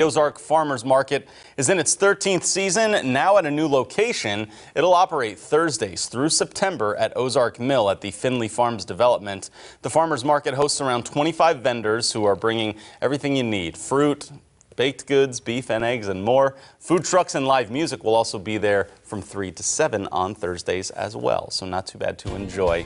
Ozark Farmers Market is in its 13th season, now at a new location. It'll operate Thursdays through September at Ozark Mill at the Finley Farms development. The Farmers Market hosts around 25 vendors who are bringing everything you need fruit, baked goods, beef and eggs, and more. Food trucks and live music will also be there from 3 to 7 on Thursdays as well, so not too bad to enjoy.